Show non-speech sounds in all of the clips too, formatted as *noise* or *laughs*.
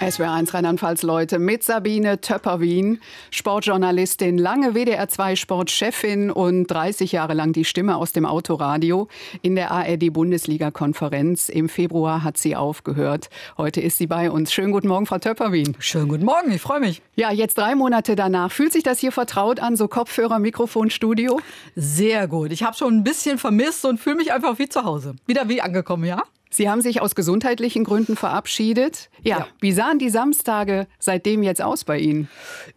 SWR1 Rheinland-Pfalz Leute mit Sabine Töpper-Wien, Sportjournalistin, lange WDR2 Sportchefin und 30 Jahre lang die Stimme aus dem Autoradio. In der ARD Bundesliga-Konferenz im Februar hat sie aufgehört. Heute ist sie bei uns. Schönen guten Morgen, Frau Töpper-Wien. Schönen guten Morgen, ich freue mich. Ja, jetzt drei Monate danach. Fühlt sich das hier vertraut an, so Kopfhörer, Mikrofon, Studio? Sehr gut. Ich habe schon ein bisschen vermisst und fühle mich einfach wie zu Hause. Wieder wie angekommen, ja? Sie haben sich aus gesundheitlichen Gründen verabschiedet. Ja, ja, wie sahen die Samstage seitdem jetzt aus bei Ihnen?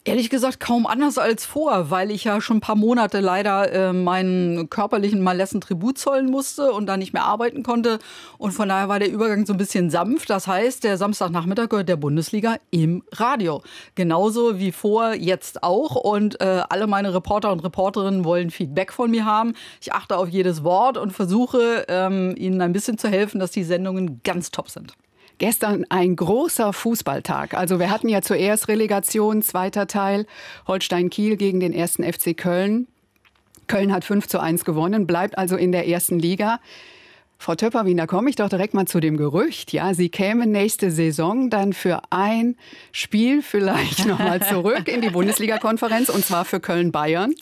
Ehrlich gesagt kaum anders als vor, weil ich ja schon ein paar Monate leider äh, meinen körperlichen Malessen Tribut zollen musste und da nicht mehr arbeiten konnte. Und von daher war der Übergang so ein bisschen sanft. Das heißt, der Samstagnachmittag gehört der Bundesliga im Radio. Genauso wie vor, jetzt auch. Und äh, alle meine Reporter und Reporterinnen wollen Feedback von mir haben. Ich achte auf jedes Wort und versuche, ähm, ihnen ein bisschen zu helfen, dass die die Sendungen ganz top sind. Gestern ein großer Fußballtag. Also wir hatten ja zuerst Relegation, zweiter Teil, Holstein-Kiel gegen den ersten FC Köln. Köln hat 5 zu 1 gewonnen, bleibt also in der ersten Liga. Frau Töpperwien, da komme ich doch direkt mal zu dem Gerücht. Ja, Sie kämen nächste Saison dann für ein Spiel vielleicht nochmal zurück in die *laughs* Bundesliga-Konferenz und zwar für Köln-Bayern.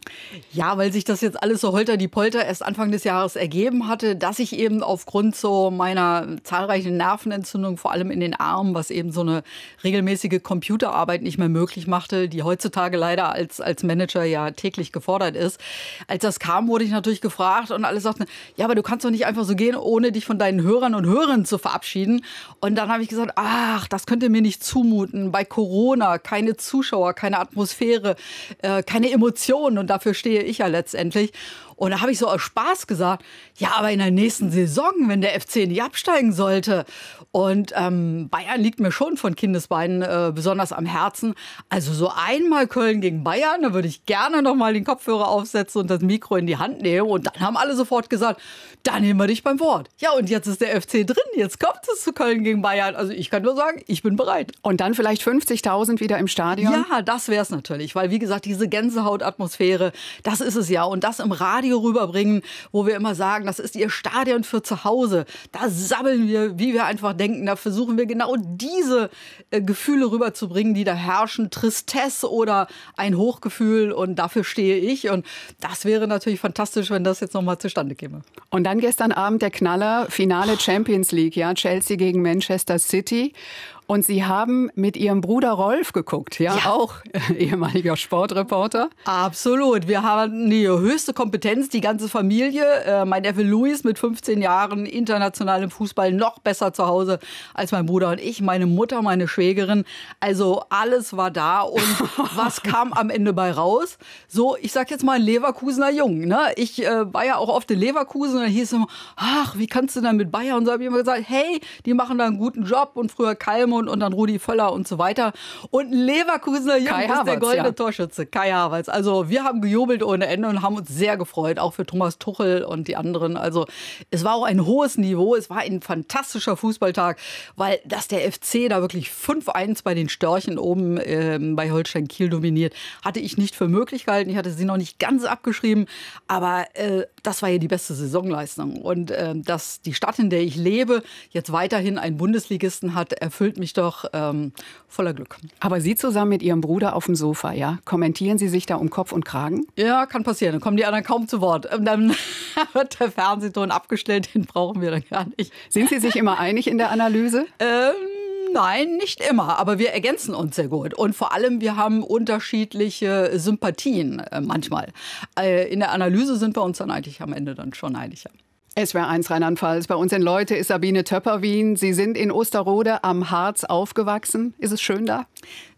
Ja, weil sich das jetzt alles so holter die Polter erst Anfang des Jahres ergeben hatte, dass ich eben aufgrund so meiner zahlreichen Nervenentzündung, vor allem in den Armen, was eben so eine regelmäßige Computerarbeit nicht mehr möglich machte, die heutzutage leider als, als Manager ja täglich gefordert ist. Als das kam, wurde ich natürlich gefragt und alle sagten, ja, aber du kannst doch nicht einfach so gehen, ohne dich von deinen Hörern und Hörern zu verabschieden. Und dann habe ich gesagt, ach, das könnt ihr mir nicht zumuten. Bei Corona keine Zuschauer, keine Atmosphäre, äh, keine Emotionen. Und dafür stehe ich ja letztendlich. Und da habe ich so aus Spaß gesagt, ja, aber in der nächsten Saison, wenn der FC nicht absteigen sollte. Und ähm, Bayern liegt mir schon von Kindesbeinen äh, besonders am Herzen. Also so einmal Köln gegen Bayern, da würde ich gerne nochmal den Kopfhörer aufsetzen und das Mikro in die Hand nehmen. Und dann haben alle sofort gesagt, da nehmen wir dich beim Wort. Ja, und jetzt ist der FC drin, jetzt kommt es zu Köln gegen Bayern. Also ich kann nur sagen, ich bin bereit. Und dann vielleicht 50.000 wieder im Stadion? Ja, das wäre es natürlich, weil wie gesagt, diese Gänsehautatmosphäre, das ist es ja. Und das im Radio Radio rüberbringen, wo wir immer sagen, das ist ihr Stadion für zu Hause. Da sammeln wir, wie wir einfach denken. Da versuchen wir genau diese äh, Gefühle rüberzubringen, die da herrschen. Tristesse oder ein Hochgefühl und dafür stehe ich. Und das wäre natürlich fantastisch, wenn das jetzt nochmal zustande käme. Und dann gestern Abend der Knaller, Finale Champions League, ja, Chelsea gegen Manchester City. Und Sie haben mit Ihrem Bruder Rolf geguckt, ja, ja. auch *laughs* ehemaliger Sportreporter. Absolut. Wir haben die höchste Kompetenz, die ganze Familie. Äh, mein Neffe Luis mit 15 Jahren international im Fußball noch besser zu Hause als mein Bruder und ich, meine Mutter, meine Schwägerin. Also alles war da und *laughs* was kam am Ende bei raus? So, ich sag jetzt mal ein Leverkusener Jung. Ne? Ich äh, war ja auch oft in Leverkusen und da hieß immer, ach, wie kannst du denn mit Bayern? Und so habe ich immer gesagt, hey, die machen da einen guten Job und früher Kalmo Dortmund und dann Rudi Völler und so weiter. Und Leverkusener Jung Kai ist Havertz, der goldene ja. Torschütze, Kai Havertz. Also wir haben gejubelt ohne Ende und haben uns sehr gefreut, auch für Thomas Tuchel und die anderen. Also es war auch ein hohes Niveau, es war ein fantastischer Fußballtag, weil dass der FC da wirklich 5-1 bei den Störchen oben äh, bei Holstein Kiel dominiert, hatte ich nicht für möglich gehalten. Ich hatte sie noch nicht ganz abgeschrieben, aber äh, das war ja die beste Saisonleistung. Und äh, dass die Stadt, in der ich lebe, jetzt weiterhin einen Bundesligisten hat, erfüllt mich ich doch ähm, voller Glück. Aber Sie zusammen mit Ihrem Bruder auf dem Sofa, ja? Kommentieren Sie sich da um Kopf und Kragen? Ja, kann passieren. Dann kommen die anderen kaum zu Wort. Ähm, dann *laughs* wird der Fernsehton abgestellt, den brauchen wir dann gar nicht. Sind Sie sich immer einig in der Analyse? *laughs* Ähm, Nein, nicht immer, aber wir ergänzen uns sehr gut. Und vor allem, wir haben unterschiedliche Sympathien äh, manchmal. Äh, in der Analyse sind wir uns dann eigentlich am Ende dann schon einig. SWR1 Rheinland-Pfalz. Bei uns in Leute ist Sabine Töpper-Wien. Sie sind in Osterode am Harz aufgewachsen. Ist es schön da?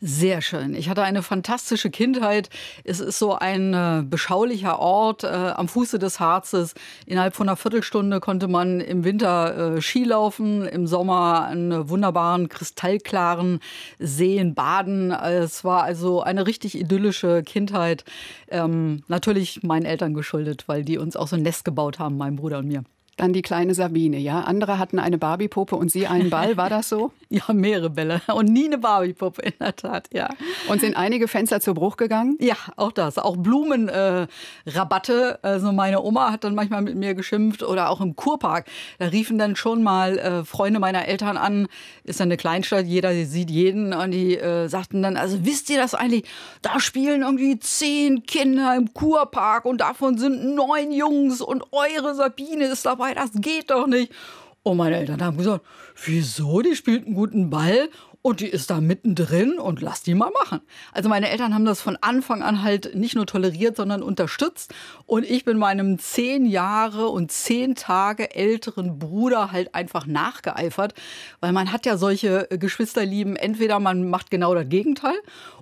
Sehr schön. Ich hatte eine fantastische Kindheit. Es ist so ein äh, beschaulicher Ort äh, am Fuße des Harzes. Innerhalb von einer Viertelstunde konnte man im Winter äh, Ski laufen, im Sommer an wunderbaren, kristallklaren Seen baden. Es war also eine richtig idyllische Kindheit. Ähm, natürlich meinen Eltern geschuldet, weil die uns auch so ein Nest gebaut haben, mein Bruder und mir. Dann die kleine Sabine, ja. Andere hatten eine Barbie-Puppe und sie einen Ball, war das so? *laughs* ja, mehrere Bälle und nie eine Barbie-Puppe, in der Tat, ja. Und sind einige Fenster zu Bruch gegangen? Ja, auch das. Auch Blumenrabatte. Äh, also meine Oma hat dann manchmal mit mir geschimpft oder auch im Kurpark. Da riefen dann schon mal äh, Freunde meiner Eltern an, ist dann eine Kleinstadt, jeder sieht jeden und die äh, sagten dann, also wisst ihr das eigentlich, da spielen irgendwie zehn Kinder im Kurpark und davon sind neun Jungs und eure Sabine ist dabei dabei, das geht doch nicht. Und meine Eltern haben gesagt, wieso, die spielt einen guten Ball und die ist da mittendrin und lass die mal machen. Also meine Eltern haben das von Anfang an halt nicht nur toleriert, sondern unterstützt. Und ich bin meinem zehn Jahre und zehn Tage älteren Bruder halt einfach nachgeeifert, weil man hat ja solche Geschwisterlieben. Entweder man macht genau das Gegenteil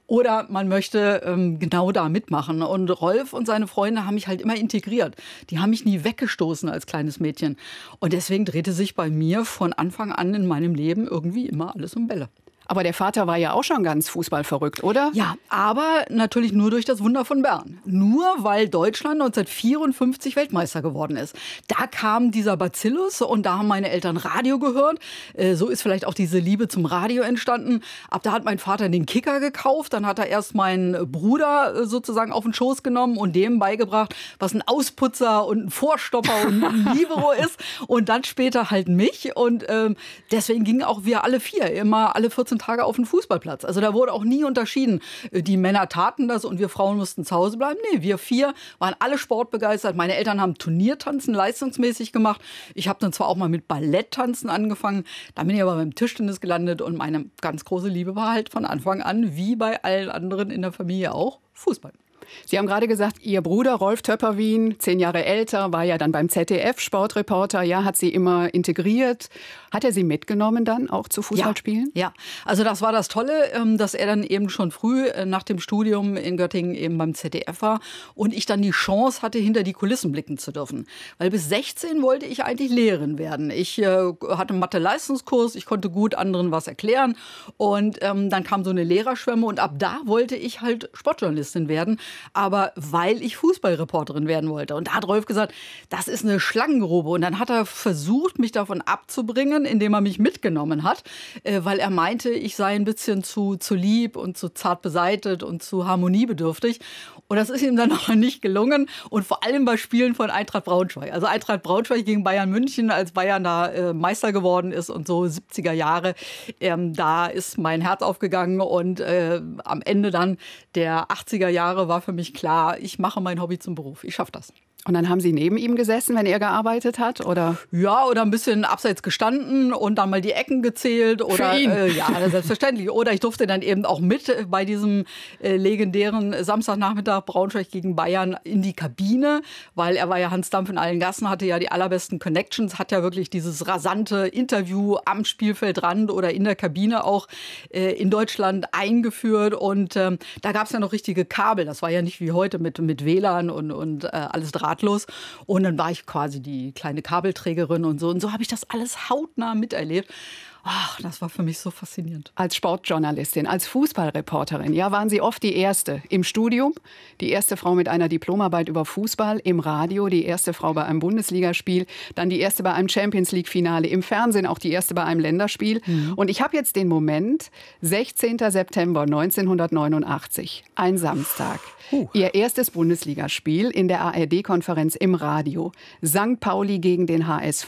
oder man möchte ähm, genau da mitmachen. Und Rolf und seine Freunde haben mich halt immer integriert. Die haben mich nie weggestoßen als kleines Mädchen. Und deswegen drehte sich bei mir von Anfang an in meinem Leben irgendwie immer alles um Bälle. Aber der Vater war ja auch schon ganz fußballverrückt, oder? Ja, aber natürlich nur durch das Wunder von Bern. Nur weil Deutschland 1954 Weltmeister geworden ist. Da kam dieser Bacillus und da haben meine Eltern Radio gehört. Äh, so ist vielleicht auch diese Liebe zum Radio entstanden. Ab da hat mein Vater den Kicker gekauft, dann hat er erst meinen Bruder äh, sozusagen auf den Schoß genommen und dem beigebracht, was ein Ausputzer und ein Vorstopper und ein *laughs* Libero ist. Und dann später halt mich. Und ähm, deswegen gingen auch wir alle vier immer alle 14 ganzen Tage auf dem Fußballplatz. Also da wurde auch nie unterschieden. Äh, die Männer taten das und wir Frauen mussten zu Hause bleiben. Nee, wir vier waren alle sportbegeistert. Meine Eltern haben Turniertanzen leistungsmäßig gemacht. Ich habe dann zwar auch mal mit Balletttanzen angefangen. Dann bin ich aber beim Tischtennis gelandet und meine ganz große Liebe war halt von Anfang an, wie bei allen anderen in der Familie auch, Fußball. Sie haben gerade gesagt, Ihr Bruder Rolf Töpperwien, zehn Jahre älter, war ja dann beim ZDF Sportreporter, ja, hat Sie immer integriert. Hat er Sie mitgenommen dann auch zu Fußballspielen? Ja, ja, also das war das Tolle, ähm, dass er dann eben schon früh äh, nach dem Studium in Göttingen eben beim ZDF war und ich dann die Chance hatte, hinter die Kulissen blicken zu dürfen. Weil bis 16 wollte ich eigentlich Lehrerin werden. Ich äh, hatte einen Mathe-Leistungskurs, ich konnte gut anderen was erklären und ähm, dann kam so eine Lehrerschwemme und ab da wollte ich halt Sportjournalistin werden aber weil ich Fußballreporterin werden wollte. Und da hat Rolf gesagt, das ist eine Schlangengrube. Und dann hat er versucht, mich davon abzubringen, indem er mich mitgenommen hat, äh, weil er meinte, ich sei ein bisschen zu, zu lieb und zu zart beseitet und zu harmoniebedürftig. Und das ist ihm dann *laughs* noch nicht gelungen. Und vor allem bei Spielen von Eintracht Braunschweig. Also Eintracht Braunschweig gegen Bayern München, als Bayern da äh, Meister geworden ist und so 70er Jahre. Ähm, da ist mein Herz aufgegangen. Und äh, am Ende dann der 80er Jahre war für mich klar, ich mache mein Hobby zum Beruf. Ich schaffe das. Und dann haben Sie neben ihm gesessen, wenn er gearbeitet hat, oder? Ja, oder ein bisschen abseits gestanden und dann mal die Ecken gezählt oder Für ihn. Äh, ja, selbstverständlich. Oder ich durfte dann eben auch mit äh, bei diesem äh, legendären Samstagnachmittag Braunschweig gegen Bayern in die Kabine, weil er war ja Hans Dampf in allen Gassen, hatte ja die allerbesten Connections, hat ja wirklich dieses rasante Interview am Spielfeldrand oder in der Kabine auch äh, in Deutschland eingeführt und ähm, da gab es ja noch richtige Kabel. Das war ja nicht wie heute mit mit WLAN und und äh, alles Draht nahtlos. Und dann war ich quasi die kleine Kabelträgerin und so. Und so habe ich das alles hautnah miterlebt. Ach, das war für mich so faszinierend. Als Sportjournalistin, als Fußballreporterin, ja, waren Sie oft die Erste im Studium, die erste Frau mit einer Diplomarbeit über Fußball, im Radio die erste Frau bei einem Bundesligaspiel, dann die erste bei einem Champions League-Finale, im Fernsehen auch die erste bei einem Länderspiel. Mhm. Und ich habe jetzt den Moment, 16. September 1989, ein Samstag, Puh. Ihr erstes Bundesligaspiel in der ARD-Konferenz im Radio, St. Pauli gegen den HSV.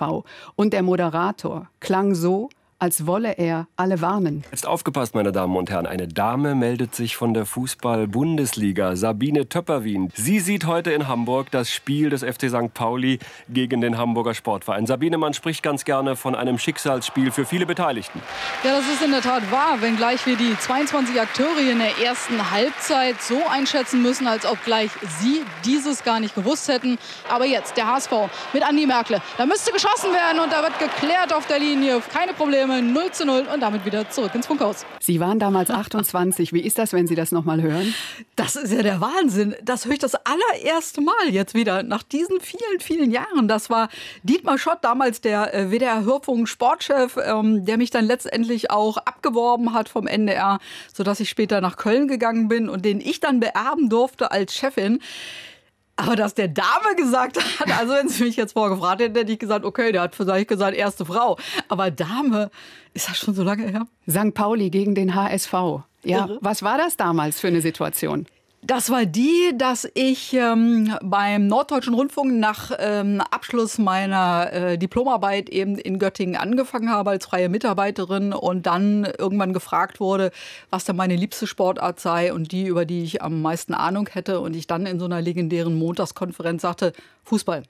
Und der Moderator klang so, als wolle er alle warnen. Jetzt aufgepasst, meine Damen und Herren. Eine Dame meldet sich von der Fußball-Bundesliga, Sabine Töpperwien. Sie sieht heute in Hamburg das Spiel des FC St. Pauli gegen den Hamburger Sportverein. Sabine, man spricht ganz gerne von einem Schicksalsspiel für viele Beteiligten. Ja, das ist in der Tat wahr, wenngleich wir die 22 Akteure in der ersten Halbzeit so einschätzen müssen, als ob gleich sie dieses gar nicht gewusst hätten. Aber jetzt der HSV mit Andi Merkle. Da müsste geschossen werden und da wird geklärt auf der Linie. Keine Probleme. Aufnahme 0 zu 0 und damit wieder zurück ins Funkhaus. Sie waren damals 28. *laughs* Wie ist das, wenn Sie das nochmal hören? Das ist ja der Wahnsinn. Das höre ich das allererste Mal jetzt wieder nach diesen vielen, vielen Jahren. Das war Dietmar Schott, damals der äh, WDR-Hörfunk-Sportchef, ähm, der mich dann letztendlich auch abgeworben hat vom NDR, sodass ich später nach Köln gegangen bin und den ich dann beerben durfte als Chefin. Aber dass der Dame gesagt hat, also wenn sie mich jetzt vorgefragt hätten, hätte ich gesagt, okay, der hat vielleicht gesagt, erste Frau. Aber Dame, ist das schon so lange her? St. Pauli gegen den HSV. Ja, Irre. was war das damals für eine Situation? Das war die, dass ich ähm, beim Norddeutschen Rundfunk nach ähm, Abschluss meiner äh, Diplomarbeit eben in Göttingen angefangen habe als freie Mitarbeiterin und dann irgendwann gefragt wurde, was denn meine liebste Sportart sei und die, über die ich am meisten Ahnung hätte. Und ich dann in so einer legendären Montagskonferenz sagte, Fußball.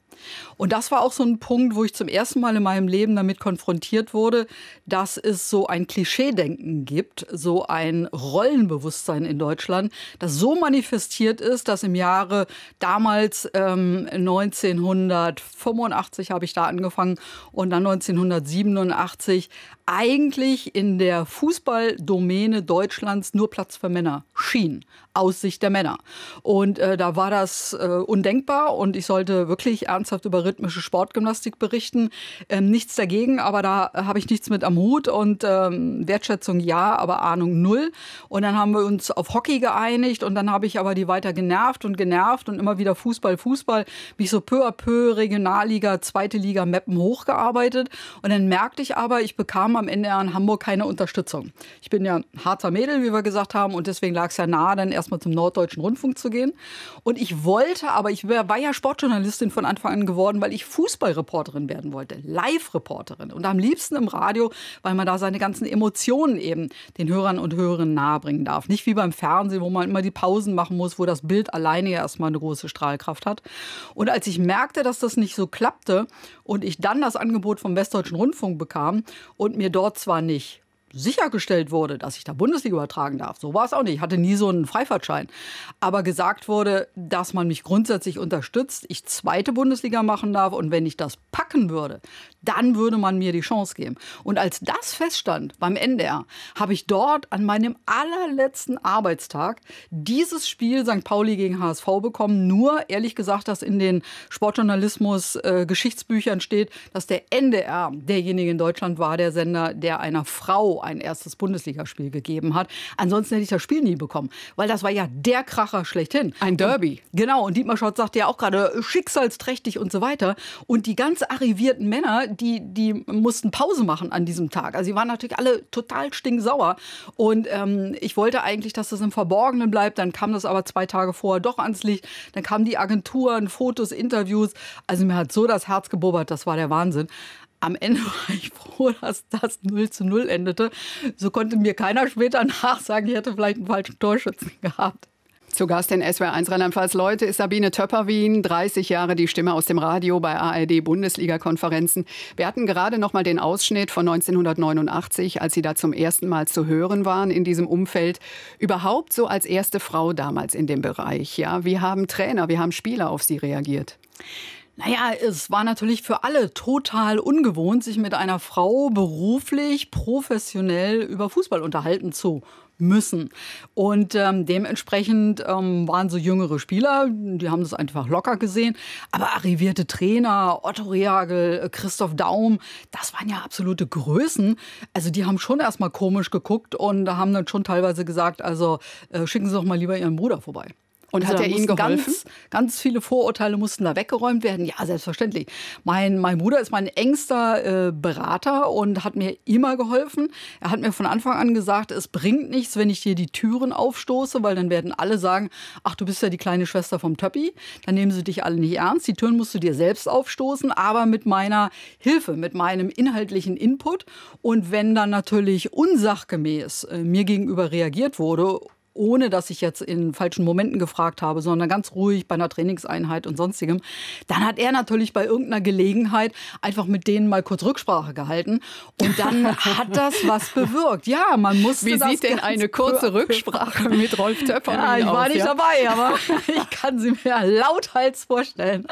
Und das war auch so ein Punkt, wo ich zum ersten Mal in meinem Leben damit konfrontiert wurde, dass es so ein Klischeedenken gibt, so ein Rollenbewusstsein in Deutschland, das so manifestiert ist, dass im Jahre damals ähm, 1985 habe ich da angefangen und dann 1987 eigentlich in der Fußballdomäne Deutschlands nur Platz für Männer schien, aus Sicht der Männer. Und äh, da war das äh, undenkbar und ich sollte wirklich ernsthaft über rhythmische Sportgymnastik berichten. Ähm, nichts dagegen, aber da habe ich nichts mit am Hut und ähm, Wertschätzung ja, aber Ahnung null. Und dann haben wir uns auf Hockey geeinigt und dann habe ich aber die weiter genervt und genervt und immer wieder Fußball, Fußball, mich so peu à peu Regionalliga, zweite Liga, Meppen hochgearbeitet. Und dann merkte ich aber, ich bekam am NDR in Hamburg keine Unterstützung. Ich bin ja ein harter Mädel, wie wir gesagt haben, und deswegen lag es ja nahe, dann erstmal zum Norddeutschen Rundfunk zu gehen. Und ich wollte, aber ich war ja Sportjournalistin von Anfang an geworden, weil ich Fußballreporterin werden wollte, Live-Reporterin und am liebsten im Radio, weil man da seine ganzen Emotionen eben den Hörern und Hörerinnen nahebringen darf. Nicht wie beim Fernsehen, wo man immer die Pausen machen muss, wo das Bild alleine ja erstmal eine große Strahlkraft hat. Und als ich merkte, dass das nicht so klappte und ich dann das Angebot vom Westdeutschen Rundfunk bekam und mir dort zwar nicht sichergestellt wurde, dass ich da Bundesliga übertragen darf. So war es auch nicht. Ich hatte nie so einen Freifahrtschein. Aber gesagt wurde, dass man mich grundsätzlich unterstützt, ich zweite Bundesliga machen darf und wenn ich das packen würde, dann würde man mir die Chance geben. Und als das feststand beim NDR, habe ich dort an meinem allerletzten Arbeitstag dieses Spiel St. Pauli gegen HSV bekommen. Nur ehrlich gesagt, dass in den Sportjournalismus äh, Geschichtsbüchern steht, dass der NDR derjenige in Deutschland war, der Sender, der einer Frau ein erstes Bundesligaspiel gegeben hat. Ansonsten hätte ich das Spiel nie bekommen, weil das war ja der Kracher schlechthin. Ein Derby. Und, genau, und Dietmar Schott sagte ja auch gerade schicksalsträchtig und so weiter. Und die ganz arrivierten Männer, die, die mussten Pause machen an diesem Tag. Also sie waren natürlich alle total stinksauer. Und ähm, ich wollte eigentlich, dass das im Verborgenen bleibt. Dann kam das aber zwei Tage vorher doch ans Licht. Dann kamen die Agenturen, Fotos, Interviews. Also mir hat so das Herz gebobert, das war der Wahnsinn am Ende *laughs* war ich froh, dass das 0 zu 0 endete. So konnte mir keiner später *laughs* nachsagen, ich hätte vielleicht einen falschen Torschützen gehabt. Zu Gast in SWR1 Rheinland-Pfalz Leute ist Sabine Töpperwien, 30 Jahre die Stimme aus dem Radio bei ARD-Bundesliga-Konferenzen. Wir hatten gerade noch mal den Ausschnitt von 1989, als sie da zum ersten Mal zu hören waren in diesem Umfeld. Überhaupt so als erste Frau damals in dem Bereich. Ja, Wie haben Trainer, wie haben Spieler auf sie reagiert? Naja, es war natürlich für alle total ungewohnt, sich mit einer Frau beruflich, professionell über Fußball unterhalten zu müssen. Und ähm, dementsprechend ähm, waren so jüngere Spieler, die haben das einfach locker gesehen. Aber arrivierte Trainer, Otto Rehagel, äh, Christoph Daum, das waren ja absolute Größen. Also die haben schon erstmal komisch geguckt und haben dann schon teilweise gesagt, also äh, schicken Sie doch mal lieber Ihren Bruder vorbei. Und also hat er Ihnen geholfen? Ganz, ganz, viele Vorurteile mussten da weggeräumt werden. Ja, selbstverständlich. Mein, mein Bruder ist mein engster äh, Berater und hat mir immer geholfen. Er hat mir von Anfang an gesagt, es bringt nichts, wenn ich dir die Türen aufstoße, weil dann werden alle sagen, ach, du bist ja die kleine Schwester vom Töppi. Dann nehmen sie dich alle nicht ernst. Die Türen musst du dir selbst aufstoßen, aber mit meiner Hilfe, mit meinem inhaltlichen Input. Und wenn dann natürlich unsachgemäß äh, mir gegenüber reagiert wurde ohne dass ich jetzt in falschen Momenten gefragt habe, sondern ganz ruhig bei einer Trainingseinheit und sonstigem, dann hat er natürlich bei irgendeiner Gelegenheit einfach mit denen mal kurz Rücksprache gehalten und dann *laughs* hat das was bewirkt. Ja, man musste Wie das sieht denn eine kurze Rücksprache mit Rolf Töpfer ja, ich war aus, nicht ja? dabei, aber *laughs* ich kann sie mir lauthals vorstellen.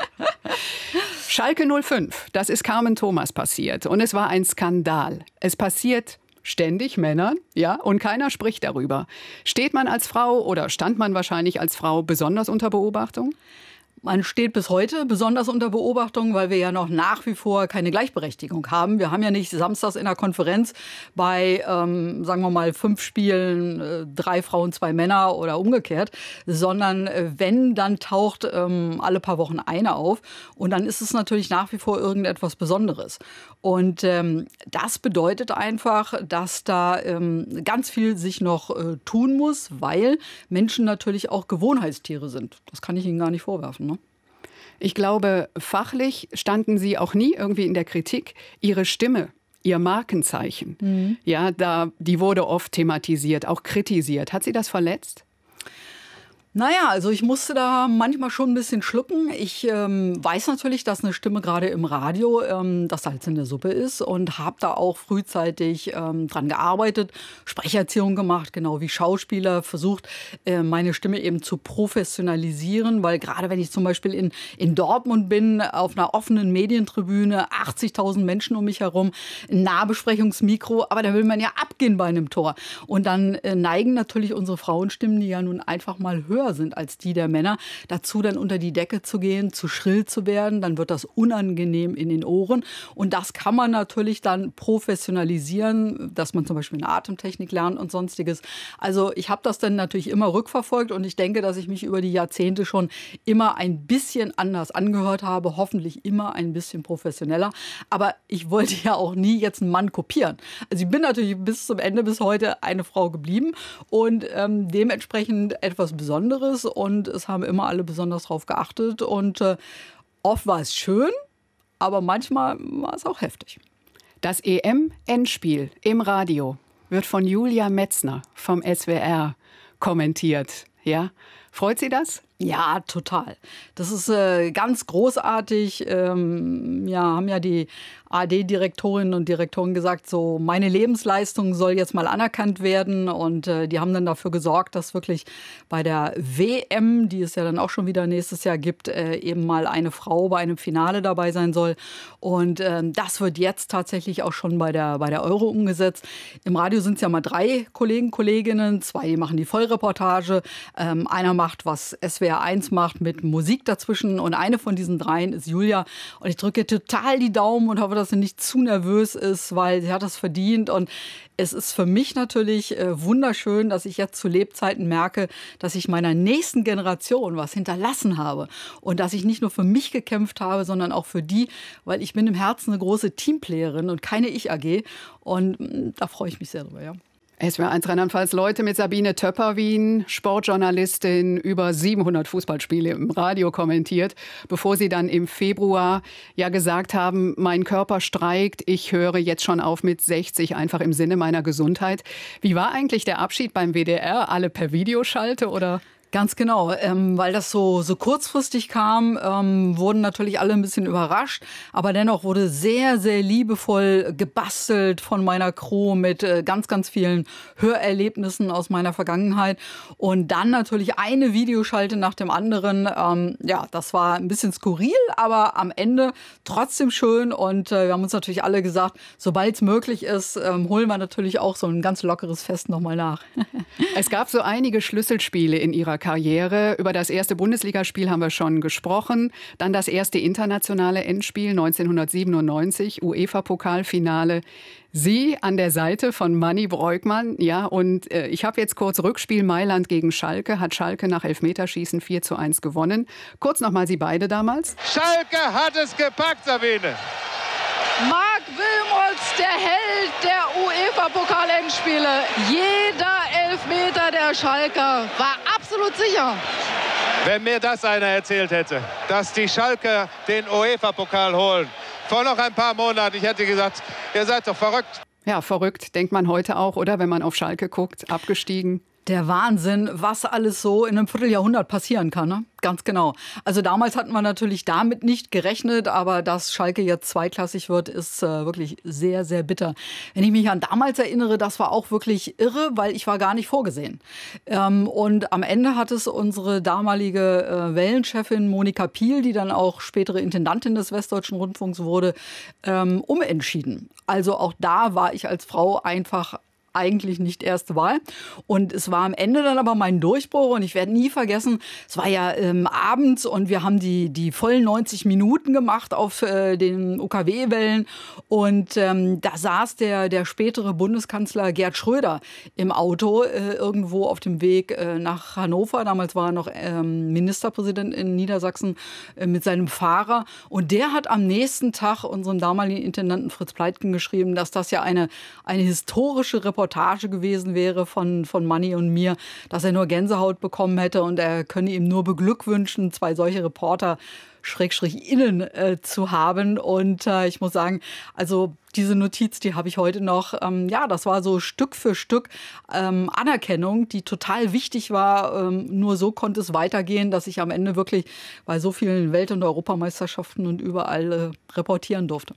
Schalke 05, das ist Carmen Thomas passiert und es war ein Skandal. Es passiert ständig Männern, ja, und keiner spricht darüber. Steht man als Frau oder stand man wahrscheinlich als Frau besonders unter Beobachtung? Man steht bis heute besonders unter Beobachtung, weil wir ja noch nach wie vor keine Gleichberechtigung haben. Wir haben ja nicht samstags in der Konferenz bei, ähm, sagen wir mal, fünf Spielen äh, drei Frauen, zwei Männer oder umgekehrt, sondern äh, wenn, dann taucht ähm, alle paar Wochen eine auf. Und dann ist es natürlich nach wie vor irgendetwas Besonderes. Und ähm, das bedeutet einfach, dass da ähm, ganz viel sich noch äh, tun muss, weil Menschen natürlich auch Gewohnheitstiere sind. Das kann ich Ihnen gar nicht vorwerfen. Ne? Ich glaube, fachlich standen sie auch nie irgendwie in der Kritik. Ihre Stimme ihr Markenzeichen. Mhm. Ja, da, die wurde oft thematisiert, auch kritisiert. Hat sie das verletzt? Naja, also ich musste da manchmal schon ein bisschen schlucken. Ich ähm, weiß natürlich, dass eine Stimme gerade im Radio ähm, das Salz in der Suppe ist und habe da auch frühzeitig ähm, dran gearbeitet, Sprecherziehung gemacht, genau wie Schauspieler, versucht, äh, meine Stimme eben zu professionalisieren, weil gerade wenn ich zum Beispiel in, in Dortmund bin, auf einer offenen Medientribüne, 80.000 Menschen um mich herum, ein Nahbesprechungsmikro, aber da will man ja abgehen bei einem Tor. Und dann äh, neigen natürlich unsere Frauenstimmen, die ja nun einfach mal hören höher sind als die der Männer. Dazu dann unter die Decke zu gehen, zu schrill zu werden, dann wird das unangenehm in den Ohren. Und das kann man natürlich dann professionalisieren, dass man zum Beispiel eine Atemtechnik lernt und sonstiges. Also ich habe das dann natürlich immer rückverfolgt und ich denke, dass ich mich über die Jahrzehnte schon immer ein bisschen anders angehört habe, hoffentlich immer ein bisschen professioneller. Aber ich wollte ja auch nie jetzt einen Mann kopieren. Also ich bin natürlich bis zum Ende, bis heute eine Frau geblieben und ähm, dementsprechend etwas Besonderes anderes und es haben immer alle besonders drauf geachtet und äh, oft war es schön, aber manchmal war es auch heftig. Das EM-Endspiel im Radio wird von Julia Metzner vom SWR kommentiert. Ja, freut Sie das? Ja, total. Das ist äh, ganz großartig. Ähm, ja, haben ja die AD-Direktorinnen und Direktoren gesagt, so meine Lebensleistung soll jetzt mal anerkannt werden. Und äh, die haben dann dafür gesorgt, dass wirklich bei der WM, die es ja dann auch schon wieder nächstes Jahr gibt, äh, eben mal eine Frau bei einem Finale dabei sein soll. Und ähm, das wird jetzt tatsächlich auch schon bei der, bei der Euro umgesetzt. Im Radio sind es ja mal drei Kollegen, Kolleginnen. Zwei machen die Vollreportage. Ähm, einer macht was SWR SWR1 macht mit Musik dazwischen. Und eine von diesen dreien ist Julia. Und ich drücke total die Daumen und hoffe, dass sie nicht zu nervös ist, weil sie hat das verdient. Und es ist für mich natürlich äh, wunderschön, dass ich jetzt zu Lebzeiten merke, dass ich meiner nächsten Generation was hinterlassen habe. Und dass ich nicht nur für mich gekämpft habe, sondern auch für die, weil ich bin im Herzen eine große Teamplayerin und keine Ich-AG. Und mh, mm, da freue ich mich sehr drüber, ja. SWR1 Rheinland-Pfalz, Leute mit Sabine Töpperwien, Sportjournalistin, über 700 Fußballspiele im Radio kommentiert, bevor Sie dann im Februar ja gesagt haben, mein Körper streikt, ich höre jetzt schon auf mit 60, einfach im Sinne meiner Gesundheit. Wie war eigentlich der Abschied beim WDR? Alle per Videoschalte oder? Ganz genau, ähm, weil das so, so kurzfristig kam, ähm, wurden natürlich alle ein bisschen überrascht, aber dennoch wurde sehr, sehr liebevoll gebastelt von meiner Crew mit äh, ganz, ganz vielen Hörerlebnissen aus meiner Vergangenheit und dann natürlich eine Videoschalte nach dem anderen. Ähm, ja, das war ein bisschen skurril, aber am Ende trotzdem schön und äh, wir haben uns natürlich alle gesagt, sobald es möglich ist, ähm, holen wir natürlich auch so ein ganz lockeres Fest nochmal nach. *laughs* es gab so einige Schlüsselspiele in ihrer Karriere. Über das erste Bundesligaspiel haben wir schon gesprochen. Dann das erste internationale Endspiel 1997, UEFA-Pokalfinale. Sie an der Seite von Manny Breugmann. Ja, und äh, ich habe jetzt kurz Rückspiel Mailand gegen Schalke. Hat Schalke nach Elfmeterschießen 4 zu 1 gewonnen. Kurz nochmal Sie beide damals. Schalke hat es gepackt, Sabine. Marc Wilmots, der Held der uefa pokal endspiele Jeder Elfmeter der Schalker war absolut sicher. Wenn mir das einer erzählt hätte, dass die Schalke den UEFA-Pokal holen, vor noch ein paar Monaten, ich hätte gesagt, ihr seid doch verrückt. Ja, verrückt, denkt man heute auch, oder wenn man auf Schalke guckt, abgestiegen. Der Wahnsinn, was alles so in einem Vierteljahrhundert passieren kann. Ne? Ganz genau. Also damals hatten wir natürlich damit nicht gerechnet, aber dass Schalke jetzt zweiklassig wird, ist äh, wirklich sehr, sehr bitter. Wenn ich mich an damals erinnere, das war auch wirklich irre, weil ich war gar nicht vorgesehen. Ähm, und am Ende hat es unsere damalige äh, Wellenchefin Monika Piel, die dann auch spätere Intendantin des Westdeutschen Rundfunks wurde, ähm, umentschieden. Also auch da war ich als Frau einfach eigentlich nicht erste Wahl. Und es war am Ende dann aber mein Durchbruch und ich werde nie vergessen, es war ja ähm, abends und wir haben die, die vollen 90 Minuten gemacht auf äh, den UKW-Wellen und ähm, da saß der, der spätere Bundeskanzler Gerd Schröder im Auto äh, irgendwo auf dem Weg äh, nach Hannover. Damals war er noch ähm, Ministerpräsident in Niedersachsen äh, mit seinem Fahrer und der hat am nächsten Tag unserem damaligen Intendanten Fritz Pleitgen geschrieben, dass das ja eine, eine historische Reportage Reportage gewesen wäre von, von Manny und mir, dass er nur Gänsehaut bekommen hätte und er könne ihm nur beglückwünschen, zwei solche Reporter Schrägstrich innen äh, zu haben. Und äh, ich muss sagen, also diese Notiz, die habe ich heute noch. Ähm, ja, das war so Stück für Stück ähm, Anerkennung, die total wichtig war. Ähm, nur so konnte es weitergehen, dass ich am Ende wirklich bei so vielen Welt- und Europameisterschaften und überall äh, reportieren durfte.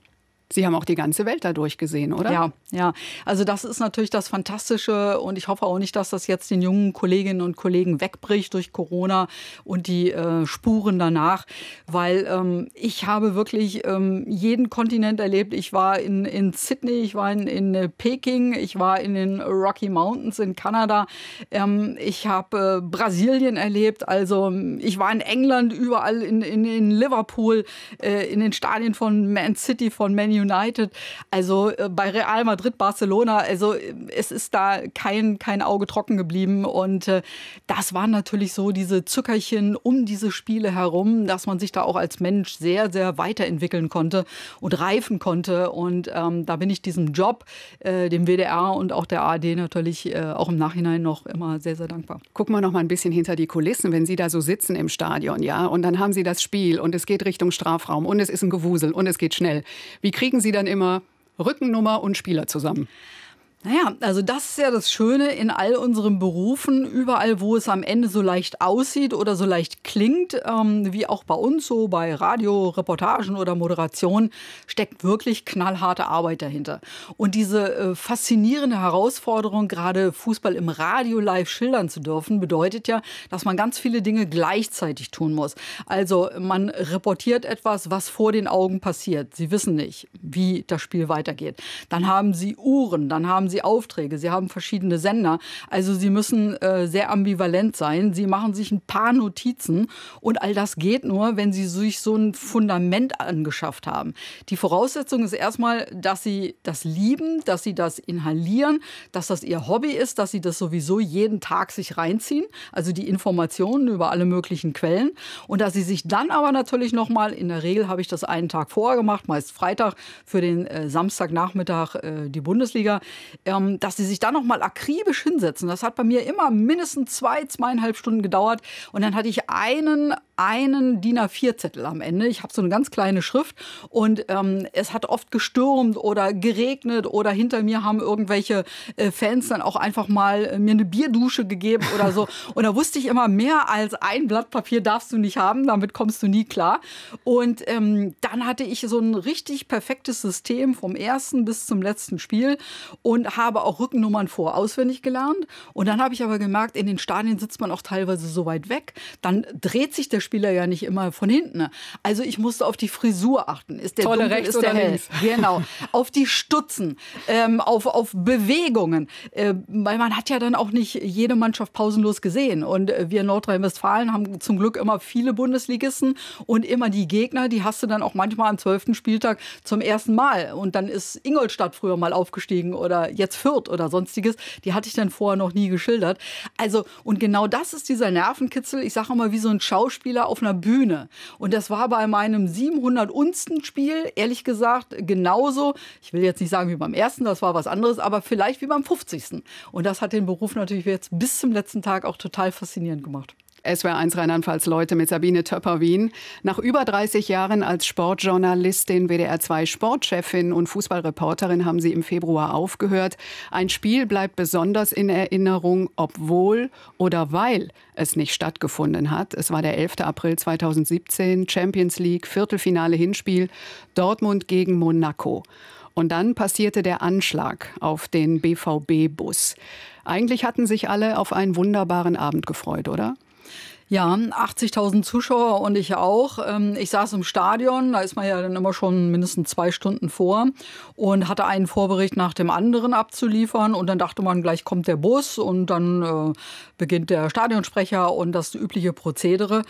Sie haben auch die ganze Welt dadurch gesehen, oder? Ja, ja. Also das ist natürlich das Fantastische und ich hoffe auch nicht, dass das jetzt den jungen Kolleginnen und Kollegen wegbricht durch Corona und die äh, Spuren danach, weil ähm, ich habe wirklich ähm, jeden Kontinent erlebt. Ich war in, in Sydney, ich war in, in äh, Peking, ich war in den Rocky Mountains in Kanada, ähm, ich habe äh, Brasilien erlebt, also ähm, ich war in England, überall in, in, in Liverpool, äh, in den Stadien von Man City, von Man United. United, also äh, bei Real Madrid, Barcelona. Also äh, es ist da kein, kein Auge trocken geblieben. Und äh, das waren natürlich so diese Zuckerchen um diese Spiele herum, dass man sich da auch als Mensch sehr, sehr weiterentwickeln konnte und reifen konnte. Und ähm, da bin ich diesem Job, äh, dem WDR und auch der ARD natürlich äh, auch im Nachhinein noch immer sehr, sehr dankbar. Gucken wir noch mal ein bisschen hinter die Kulissen, wenn Sie da so sitzen im Stadion, ja, und dann haben Sie das Spiel und es geht Richtung Strafraum und es ist ein Gewusel und es geht schnell. Wie kriegen kriegen Sie dann immer Rückennummer und Spieler zusammen. Naja, also das ist ja das Schöne in all unseren Berufen, überall, wo es am Ende so leicht aussieht oder so leicht klingt, ähm, wie auch bei uns so bei Radio, Reportagen oder Moderation, steckt wirklich knallharte Arbeit dahinter. Und diese äh, faszinierende Herausforderung, gerade Fußball im Radio live schildern zu dürfen, bedeutet ja, dass man ganz viele Dinge gleichzeitig tun muss. Also man reportiert etwas, was vor den Augen passiert. Sie wissen nicht, wie das Spiel weitergeht. Dann haben sie Uhren, dann haben sie sie Aufträge, sie haben verschiedene Sender. Also sie müssen äh, sehr ambivalent sein. Sie machen sich ein paar Notizen und all das geht nur, wenn sie sich so ein Fundament angeschafft haben. Die Voraussetzung ist erstmal, dass sie das lieben, dass sie das inhalieren, dass das ihr Hobby ist, dass sie das sowieso jeden Tag sich reinziehen, also die Informationen über alle möglichen Quellen und dass sie sich dann aber natürlich noch mal in der Regel habe ich das einen Tag vorher gemacht, meist Freitag für den äh, Samstagnachmittag äh, die Bundesliga ähm, dass sie sich da noch mal akribisch hinsetzen. Das hat bei mir immer mindestens zwei, zweieinhalb Stunden gedauert. Und dann hatte ich einen, einen DIN A4-Zettel am Ende. Ich habe so eine ganz kleine Schrift und ähm, es hat oft gestürmt oder geregnet oder hinter mir haben irgendwelche äh, Fans dann auch einfach mal äh, mir eine Bierdusche gegeben oder so. *laughs* Und da wusste ich immer, mehr als ein Blatt Papier darfst du nicht haben, damit kommst du nie klar. Und ähm, dann hatte ich so ein richtig perfektes System vom ersten bis zum letzten Spiel und habe auch Rückennummern vor auswendig gelernt. Und dann habe ich aber gemerkt, in den Stadien sitzt man auch teilweise so weit weg. Dann dreht sich der Spieler ja nicht immer von hinten. Also ich musste auf die Frisur achten. Ist der Tolle dunkel, ist der hell? *laughs* Genau. auf die Stutzen, ähm, auf, auf Bewegungen. Äh, weil man hat ja dann auch nicht jede Mannschaft pausenlos gesehen. Und äh, wir in Nordrhein-Westfalen haben zum Glück immer viele Bundesligisten und immer die Gegner, die hast du dann auch manchmal am 12. Spieltag zum ersten Mal. Und dann ist Ingolstadt früher mal aufgestiegen oder jetzt jetzt Fürth oder sonstiges, die hatte ich dann vorher noch nie geschildert. Also, und genau das ist dieser Nervenkitzel, ich sage mal, wie so ein Schauspieler auf einer Bühne. Und das war bei meinem 700-Unsten-Spiel, ehrlich gesagt, genauso. Ich will jetzt nicht sagen wie beim ersten, das war was anderes, aber vielleicht wie beim 50. Und das hat den Beruf natürlich jetzt bis zum letzten Tag auch total faszinierend gemacht. SWR1 Rheinland-Pfalz Leute mit Sabine Töpper-Wien. Nach über 30 Jahren als Sportjournalistin, WDR2 Sportchefin und Fußballreporterin haben sie im Februar aufgehört. Ein Spiel bleibt besonders in Erinnerung, obwohl oder weil es nicht stattgefunden hat. Es war der 11. April 2017, Champions League, Viertelfinale Hinspiel, Dortmund gegen Monaco. Und dann passierte der Anschlag auf den BVB-Bus. Eigentlich hatten sich alle auf einen wunderbaren Abend gefreut, oder? Ja, 80.000 Zuschauer und ich auch. Ähm, ich saß im Stadion, da ist man ja dann immer schon mindestens zwei Stunden vor und hatte einen Vorbericht nach dem anderen abzuliefern. Und dann dachte man, gleich kommt der Bus und dann äh, beginnt der Stadionsprecher und das übliche Prozedere.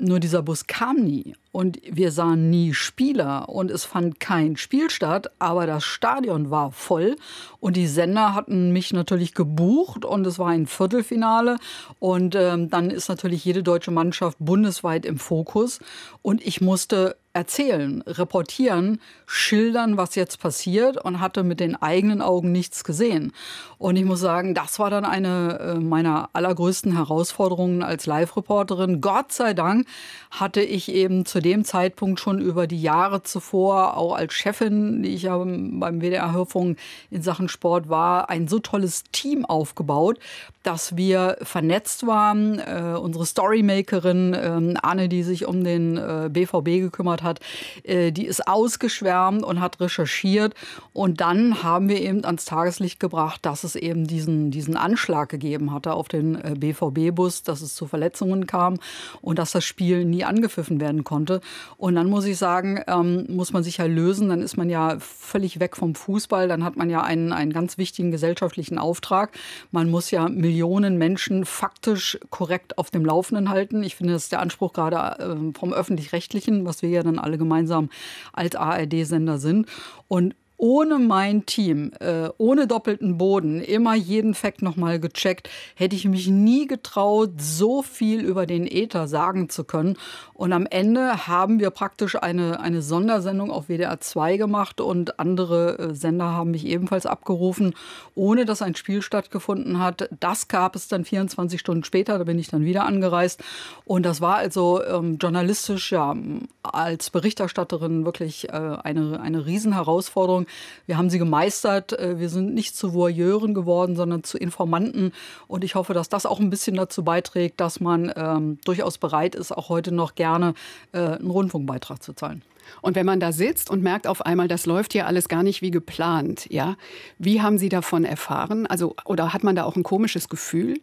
Nur dieser Bus kam nie und wir sahen nie Spieler und es fand kein Spiel statt, aber das Stadion war voll und die Sender hatten mich natürlich gebucht und es war ein Viertelfinale und ähm, dann ist natürlich jede deutsche Mannschaft bundesweit im Fokus und ich musste erzählen, reportieren, schildern, was jetzt passiert und hatte mit den eigenen Augen nichts gesehen. Und ich muss sagen, das war dann eine äh, meiner allergrößten Herausforderungen als Live-Reporterin. Gott sei Dank hatte ich eben zu dem Zeitpunkt schon über die Jahre zuvor, auch als Chefin, die ich ja beim WDR Hörfunk in Sachen Sport war, ein so tolles Team aufgebaut, dass wir vernetzt waren. Äh, unsere Storymakerin äh, Anne, die sich um den äh, BVB äh, gekümmert hat, äh, die ist ausgeschwärmt und hat recherchiert. Und dann haben wir eben ans Tageslicht gebracht, dass es eben diesen, diesen Anschlag gegeben hatte auf den äh, BVB-Bus, dass es zu Verletzungen kam und dass das Spiel nie angepfiffen werden konnte. Und dann muss ich sagen, ähm, muss man sich ja lösen, dann ist man ja völlig weg vom Fußball, dann hat man ja einen, einen ganz wichtigen gesellschaftlichen Auftrag. Man muss ja Millionen Menschen faktisch korrekt auf dem Laufenden halten. Ich finde, das ist der Anspruch gerade vom öffentlichen öffentlich-rechtlichen, was wir ja dann alle gemeinsam als ARD-Sender sind. Und ohne mein Team, äh, ohne doppelten Boden, immer jeden Fakt nochmal gecheckt, hätte ich mich nie getraut, so viel über den Äther sagen zu können. Und am Ende haben wir praktisch eine, eine Sondersendung auf WDR 2 gemacht und andere äh, Sender haben mich ebenfalls abgerufen, ohne dass ein Spiel stattgefunden hat. Das gab es dann 24 Stunden später, da bin ich dann wieder angereist. Und das war also ähm, journalistisch, ja, als Berichterstatterin wirklich äh, eine, eine Riesenherausforderung wir haben sie gemeistert. Äh, wir sind nicht zu Voyeuren geworden, sondern zu Informanten. Und ich hoffe, dass das auch ein bisschen dazu beiträgt, dass man ähm, durchaus bereit ist, auch heute noch gerne äh, einen Rundfunkbeitrag zu zahlen. Und wenn man da sitzt und merkt auf einmal, das läuft hier alles gar nicht wie geplant, ja, wie haben Sie davon erfahren? Also, oder hat man da auch ein komisches Gefühl?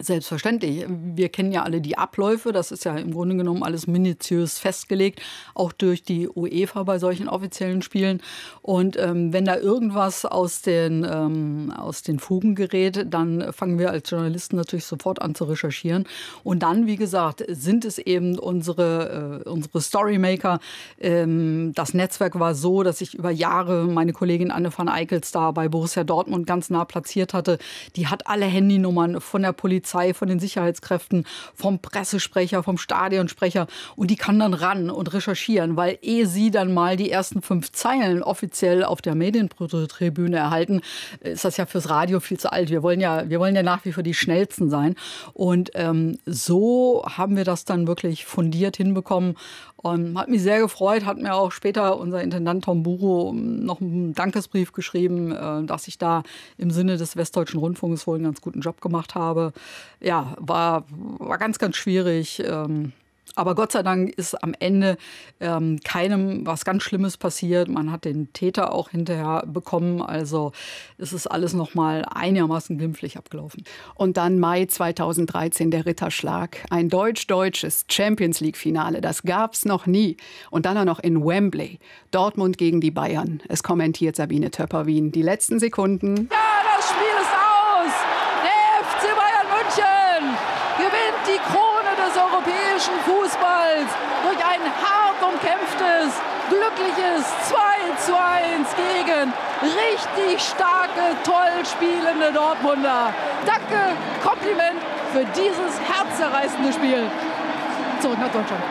Selbstverständlich. Wir kennen ja alle die Abläufe. Das ist ja im Grunde genommen alles minutiös festgelegt, auch durch die UEFA bei solchen offiziellen Spielen. Und ähm, wenn da irgendwas aus den, ähm, aus den Fugen gerät, dann fangen wir als Journalisten natürlich sofort an zu recherchieren. Und dann, wie gesagt, sind es eben unsere, äh, unsere Storymaker. Ähm, das Netzwerk war so, dass ich über Jahre meine Kollegin Anne van Eickels da bei Borussia Dortmund ganz nah platziert hatte. Die hat alle Handynummern von der Polizei Polizei, von den Sicherheitskräften, vom Pressesprecher, vom Stadionsprecher. Und die kann dann ran und recherchieren, weil ehe sie dann mal die ersten fünf Zeilen offiziell auf der Medientribüne erhalten, ist das ja fürs Radio viel zu alt. Wir wollen ja, wir wollen ja nach wie vor die Schnellsten sein. Und ähm, so haben wir das dann wirklich fundiert hinbekommen. Und hat mich sehr gefreut, hat mir auch später unser Intendant Tom Buro ähm, noch einen Dankesbrief geschrieben, äh, dass ich da im Sinne des Westdeutschen Rundfunks wohl einen ganz guten Job gemacht habe. Ja, war, war ganz, ganz schwierig. Ähm aber Gott sei Dank ist am Ende ähm, keinem was ganz Schlimmes passiert. Man hat den Täter auch hinterher bekommen. Also es ist alles noch mal einigermaßen glimpflich abgelaufen. Und dann Mai 2013 der Ritterschlag. Ein deutsch-deutsches Champions League-Finale. Das gab es noch nie. Und dann auch noch in Wembley. Dortmund gegen die Bayern. Es kommentiert Sabine Töpperwien. Die letzten Sekunden. Ja, das Spiel! richtig starke, toll spielende Dortmunder. Danke, Kompliment für dieses herzzerreißende Spiel. Zurück nach Deutschland.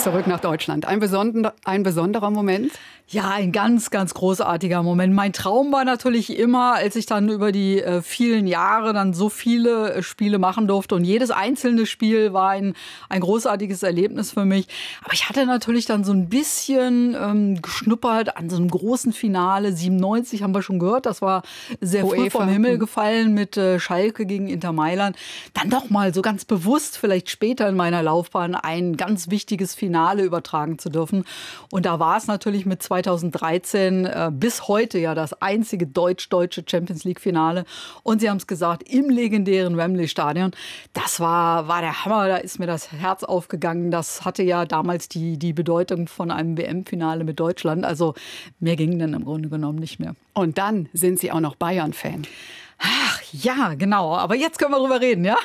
Zurück nach Deutschland. Ein, besonder, ein besonderer Moment? Ja, ein ganz, ganz großartiger Moment. Mein Traum war natürlich immer, als ich dann über die äh, vielen Jahre dann so viele äh, Spiele machen durfte und jedes einzelne Spiel war ein, ein großartiges Erlebnis für mich. Aber ich hatte natürlich dann so ein bisschen ähm, geschnuppert an so einem großen Finale. 97 haben wir schon gehört, das war sehr oh, früh vom Himmel mhm. gefallen mit äh, Schalke gegen Inter Mailand. Dann doch mal so ganz bewusst, vielleicht später in meiner Laufbahn, ein ganz wichtiges Finale. Finale übertragen zu dürfen. Und da war es natürlich mit 2013 äh, bis heute ja das einzige deutsch-deutsche Champions League-Finale. Und sie haben es gesagt, im legendären Wembley-Stadion. Das war, war der Hammer, da ist mir das Herz aufgegangen. Das hatte ja damals die, die Bedeutung von einem WM-Finale mit Deutschland. Also mehr ging dann im Grunde genommen nicht mehr. Und dann sind Sie auch noch Bayern-Fan. Ah, ja, genau. Aber jetzt können wir drüber reden, ja?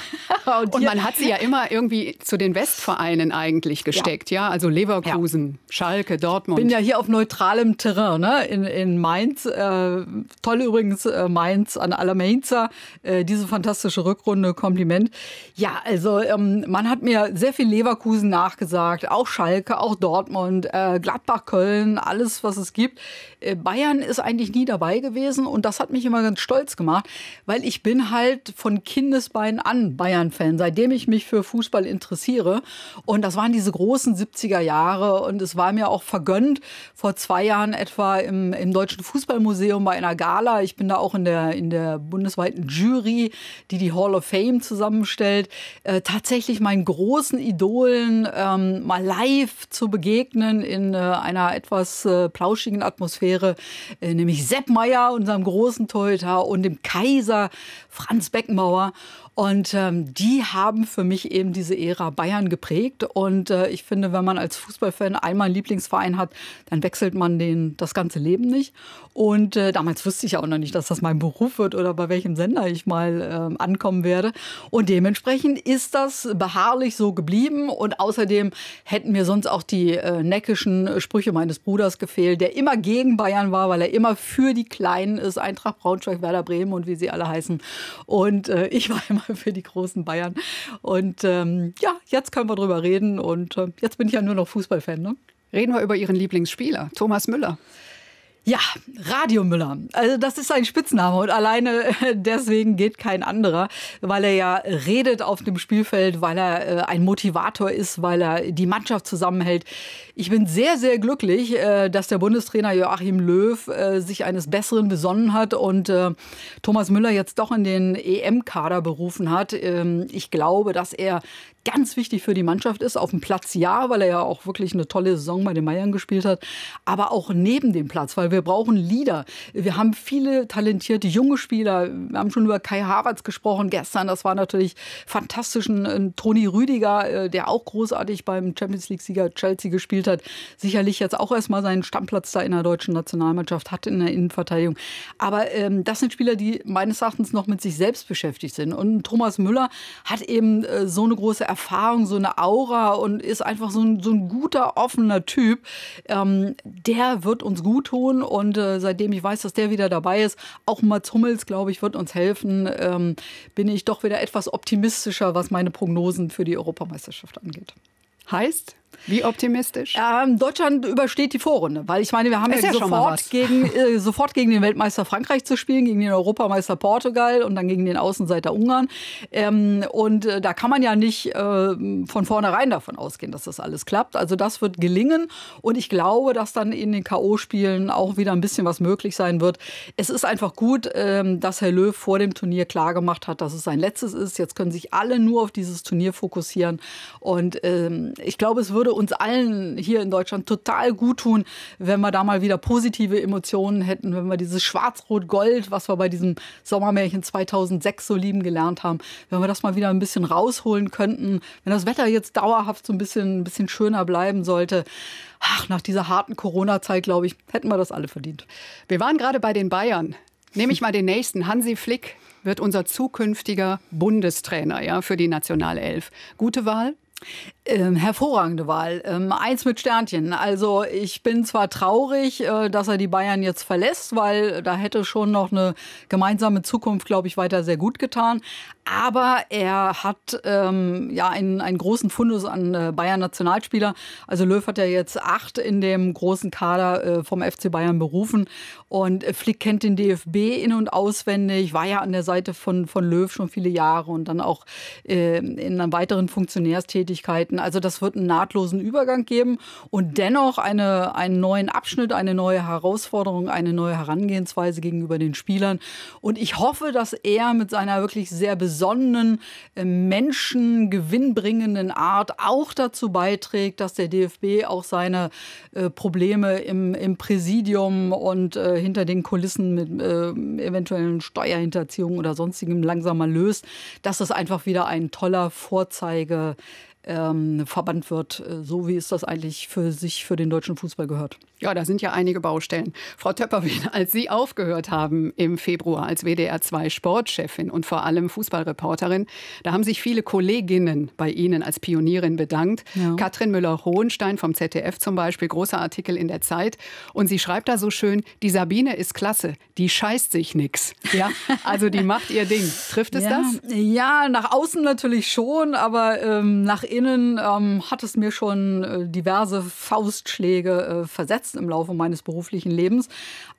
*laughs* Und, und man hat sie ja immer irgendwie zu den Westvereinen eigentlich gesteckt, ja? ja? Also Leverkusen, ja. Schalke, Dortmund. Bin ja hier auf neutralem Terrain, ne? In, in Mainz. Äh, toll übrigens, äh, Mainz an aller Mainzer. Äh, diese fantastische Rückrunde, Kompliment. Ja, also ähm, man hat mir sehr viel Leverkusen nachgesagt, auch Schalke, auch Dortmund, äh, Gladbach, Köln, alles, was es gibt. Äh, Bayern ist eigentlich nie dabei gewesen und das hat mich immer ganz stolz gemacht, weil ich ich bin halt von Kindesbeinen an Bayern-Fan, seitdem ich mich für Fußball interessiere. Und das waren diese großen 70er Jahre. Und es war mir auch vergönnt, vor zwei Jahren etwa im, im Deutschen Fußballmuseum bei einer Gala. Ich bin da auch in der, in der bundesweiten Jury, die die Hall of Fame zusammenstellt, äh, tatsächlich meinen großen Idolen ähm, mal live zu begegnen in äh, einer etwas äh, plauschigen Atmosphäre, äh, nämlich Sepp Meier, unserem großen Toyota, und dem Kaiser Franz Beckenbauer und ähm, die haben für mich eben diese Ära Bayern geprägt. Und äh, ich finde, wenn man als Fußballfan einmal einen Lieblingsverein hat, dann wechselt man den das ganze Leben nicht. Und äh, damals wusste ich auch noch nicht, dass das mein Beruf wird oder bei welchem Sender ich mal äh, ankommen werde. Und dementsprechend ist das beharrlich so geblieben. Und außerdem hätten mir sonst auch die äh, neckischen Sprüche meines Bruders gefehlt, der immer gegen Bayern war, weil er immer für die Kleinen ist. Eintracht Braunschweig, Werder Bremen und wie sie alle heißen. Und äh, ich war immer für die großen Bayern. Und ähm, ja, jetzt können wir drüber reden und äh, jetzt bin ich ja nur noch Fußballfan. Ne? Reden wir über Ihren Lieblingsspieler, Thomas Müller. Ja, Radio Müller. Also das ist sein Spitzname und alleine äh, deswegen geht kein anderer, weil er ja redet auf dem Spielfeld, weil er äh, ein Motivator ist, weil er die Mannschaft zusammenhält. Ich bin sehr, sehr glücklich, äh, dass der Bundestrainer Joachim Löw sich eines Besseren besonnen hat und Thomas Müller jetzt doch in den EM-Kader berufen hat. Ähm, ich glaube, dass er ganz wichtig für die Mannschaft ist. Auf dem Platz ja, weil er ja auch wirklich eine tolle Saison bei den Bayern gespielt hat, aber auch neben dem Platz, weil wir brauchen Leader. Wir haben viele talentierte junge Spieler. Wir haben schon über Kai Havertz gesprochen gestern. Das war natürlich fantastisch. Ein Toni Rüdiger, äh, der auch großartig beim Champions League-Sieger Chelsea gespielt hat, sicherlich jetzt auch erstmal seinen Stammplatz da in der deutschen Nationalmannschaft hat in der Innenverteidigung. Aber ähm, das sind Spieler, die meines Erachtens noch mit sich selbst beschäftigt sind. Und Thomas Müller hat eben äh, so eine große Erfahrung Erfahrung, so eine Aura und ist einfach so ein, so ein guter, offener Typ. Ähm, der wird uns gut tun und äh, seitdem ich weiß, dass der wieder dabei ist, auch Mats Hummels, glaube ich, wird uns helfen. Ähm, bin ich doch wieder etwas optimistischer, was meine Prognosen für die Europameisterschaft angeht. Heißt, wie optimistisch? Ähm, Deutschland übersteht die Vorrunde, weil ich meine, wir haben ja, ja, sofort, gegen, äh, sofort gegen den Weltmeister Frankreich zu spielen, gegen den Europameister Portugal und dann gegen den Außenseiter Ungarn. Ähm, und äh, da kann man ja nicht äh, von vornherein davon ausgehen, dass das alles klappt. Also das wird gelingen und ich glaube, dass dann in den KO-Spielen auch wieder ein bisschen was möglich sein wird. Es ist einfach gut, ähm, dass Herr Löw vor dem Turnier klargemacht hat, dass es sein letztes ist. Jetzt können sich alle nur auf dieses Turnier fokussieren und ähm, ich glaube, es wird würde uns allen hier in Deutschland total gut tun, wenn wir da mal wieder positive Emotionen hätten, wenn wir dieses Schwarz-Rot-Gold, was wir bei diesem Sommermärchen 2006 so lieben gelernt haben, wenn wir das mal wieder ein bisschen rausholen könnten, wenn das Wetter jetzt dauerhaft so ein bisschen, ein bisschen schöner bleiben sollte. Ach, nach dieser harten Corona-Zeit, glaube ich, hätten wir das alle verdient. Wir waren gerade bei den Bayern. Nehme ich mal den nächsten. Hansi Flick wird unser zukünftiger Bundestrainer ja, für die Nationalelf. Gute Wahl? Ähm, hervorragende Wahl. Ähm, eins mit Sternchen. Also ich bin zwar traurig, äh, dass er die Bayern jetzt verlässt, weil da hätte schon noch eine gemeinsame Zukunft, glaube ich, weiter sehr gut getan. Aber er hat ähm, ja einen, einen großen Fundus an äh, Bayern-Nationalspieler. Also Löw hat ja jetzt acht in dem großen Kader äh, vom FC Bayern berufen. Und Flick kennt den DFB in- und auswendig, war ja an der Seite von, von Löw schon viele Jahre und dann auch ähm, in weiteren Funktionärstätigkeiten halten. Also das wird einen nahtlosen Übergang geben und dennoch eine, einen neuen Abschnitt, eine neue Herausforderung, eine neue Herangehensweise gegenüber den Spielern. Und ich hoffe, dass er mit seiner wirklich sehr besonnenen, äh, menschengewinnbringenden Art auch dazu beiträgt, dass der DFB auch seine äh, Probleme im, im Präsidium und äh, hinter den Kulissen mit äh, eventuellen Steuerhinterziehungen oder sonstigem langsamer löst, dass das einfach wieder ein toller Vorzeige ähm, Verband wird, äh, so wie es das eigentlich für sich für den deutschen Fußball gehört. Ja, da sind ja einige Baustellen. Frau Töpperwien, *laughs* als Sie aufgehört haben im Februar als WDR 2 Sportchefin und vor allem Fußballreporterin, da haben sich viele Kolleginnen bei Ihnen als Pionierin bedankt. Ja. Katrin Müller-Hohenstein vom ZDF zum Beispiel, großer Artikel in der Zeit. Und sie schreibt da so schön, die Sabine ist klasse, die scheißt sich nix. Ja, also die macht ihr Ding. Trifft es *laughs* ja. das? Ja, nach außen natürlich schon, aber ähm, nach innen ZuhörerInnen ähm, hat es mir schon äh, diverse Faustschläge äh, versetzt im Laufe meines beruflichen Lebens.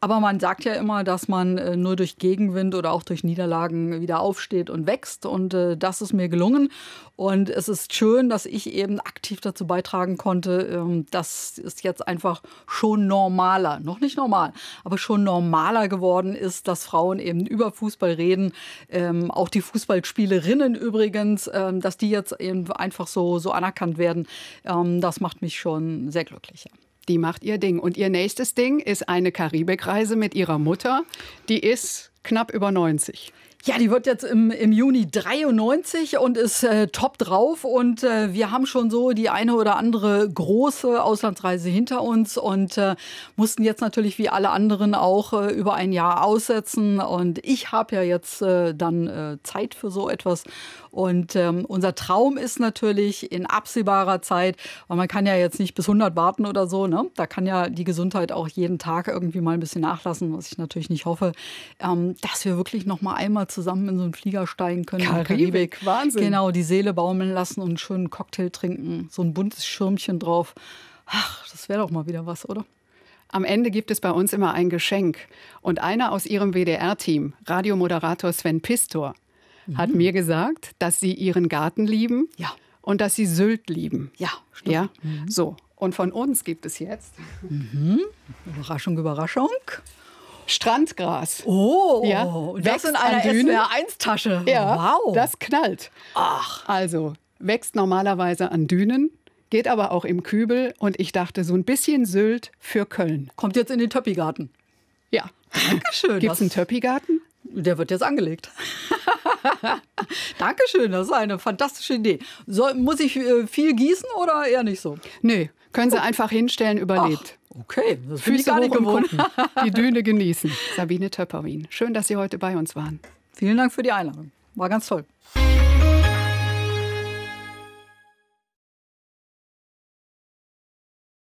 Aber man sagt ja immer, dass man äh, nur durch Gegenwind oder auch durch Niederlagen wieder aufsteht und wächst. Und äh, das ist mir gelungen. Und es ist schön, dass ich eben aktiv dazu beitragen konnte. Ähm, dass es jetzt einfach schon normaler, noch nicht normal, aber schon normaler geworden ist, dass Frauen eben über Fußball reden. Ähm, auch die Fußballspielerinnen übrigens, ähm, dass die jetzt eben einfach so so, anerkannt werden, ähm, das macht mich schon sehr glücklich. Ja. Die macht ihr Ding. Und ihr nächstes Ding ist eine Karibikreise mit ihrer Mutter. Die ist knapp über 90. Ja, die wird jetzt im, im Juni 93 und ist äh, top drauf. Und äh, wir haben schon so die eine oder andere große Auslandsreise hinter uns und äh, mussten jetzt natürlich wie alle anderen auch äh, über ein Jahr aussetzen. Und ich habe ja jetzt äh, dann äh, Zeit für so etwas. Und ähm, unser Traum ist natürlich in absehbarer Zeit, weil man kann ja jetzt nicht bis 100 warten oder so. Ne? Da kann ja die Gesundheit auch jeden Tag irgendwie mal ein bisschen nachlassen, was ich natürlich nicht hoffe, ähm, dass wir wirklich noch mal einmal Männer zusammen in so einen Flieger steigen können. Karibik, Karibik. Wahnsinn. Genau, die Seele baumeln lassen und einen schönen Cocktail trinken. So ein buntes Schirmchen drauf. Ach, das wäre doch mal wieder was, oder? Am Ende gibt es bei uns immer ein Geschenk. Und einer aus Ihrem WDR-Team, Radiomoderator Sven Pistor, mhm. hat mir gesagt, dass Sie Ihren Garten lieben ja. und dass Sie Sylt lieben. Ja, stimmt. Ja? Mhm. So. Und von uns gibt es jetzt. Mhm. Überraschung, Überraschung. Strandgras. Oh, ja, das in einer SWR1-Tasche. Ja, wow. Das knallt. Ach. Also, wächst normalerweise an Dünen, geht aber auch im Kübel. Und ich dachte, so ein bisschen Sylt für Köln. Kommt jetzt in den Töppigarten. Ja. Dankeschön. Gibt es einen Töppigarten? Der wird jetzt angelegt. *laughs* Dankeschön, das ist eine fantastische Idee. Soll, muss ich äh, viel gießen oder eher nicht so? Nö, können Sie oh. einfach hinstellen, überlebt. Okay, das Füße ich gar nicht gewohnt. Die Düne genießen. Sabine Töpperwien, schön, dass Sie heute bei uns waren. Vielen Dank für die Einladung. War ganz toll.